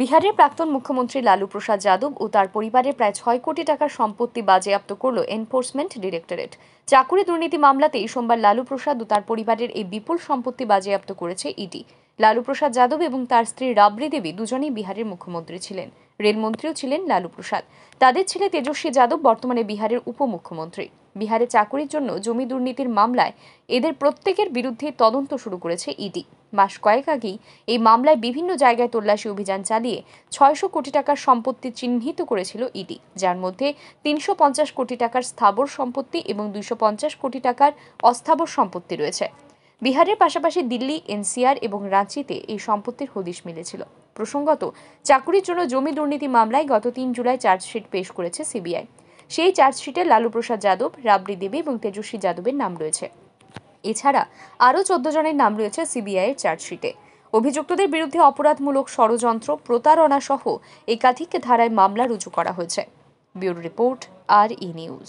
বিহারের প্রাক্তন মুখ্যমন্ত্রী লালু প্রসাদ যাদব ও তার পরিবারের প্রায় ছয় কোটি টাকার সম্পত্তি বাজেয়াপ্ত করল এনফোর্সমেন্ট ডিরেক্টরেট চাকুরি দুর্নীতি মামলাতেই সোমবার লালু প্রসাদ ও তার পরিবারের এই বিপুল সম্পত্তি বাজেয়াপ্ত করেছে ইডি লালু প্রসাদ যাদব এবং তার স্ত্রী রাবড়ি দেবী দুজনেই বিহারের মুখ্যমন্ত্রী ছিলেন রেলমন্ত্রীও ছিলেন লালু প্রসাদ তাদের ছেলে তেজস্বী যাদব বর্তমানে বিহারের উপমুখ্যমন্ত্রী বিহারে চাকুরির জন্য জমি দুর্নীতির মামলায় এদের প্রত্যেকের বিরুদ্ধে তদন্ত শুরু করেছে ইডি মাস কয়েক আগেই এই মামলায় বিভিন্ন জায়গায় তল্লাশি অভিযান চালিয়ে ছয়শো কোটি টাকার সম্পত্তি চিহ্নিত করেছিল ইডি যার মধ্যে তিনশো কোটি টাকার স্থাবর সম্পত্তি এবং দুইশো কোটি টাকার অস্থাবর সম্পত্তি রয়েছে বিহারের পাশাপাশি দিল্লি এনসিআর এবং রাঁচিতে এই সম্পত্তির হদিশ মিলেছিল প্রসঙ্গত চাকুরির জন্য জমি দুর্নীতি মামলায় গত তিন জুলাই চার্জশিট পেশ করেছে সিবিআই সেই চার্জশিটে লালু প্রসাদ যাদব রাবড়ি দেবী এবং তেজস্বী যাদবের নাম রয়েছে এছাড়া আরও চোদ্দ জনের নাম রয়েছে সিবিআই এর চার্জশিটে অভিযুক্তদের বিরুদ্ধে অপরাধমূলক ষড়যন্ত্র প্রতারণা সহ একাধিক ধারায় মামলা রুজু করা হয়েছে ব্যুরো রিপোর্ট আর ই নিউজ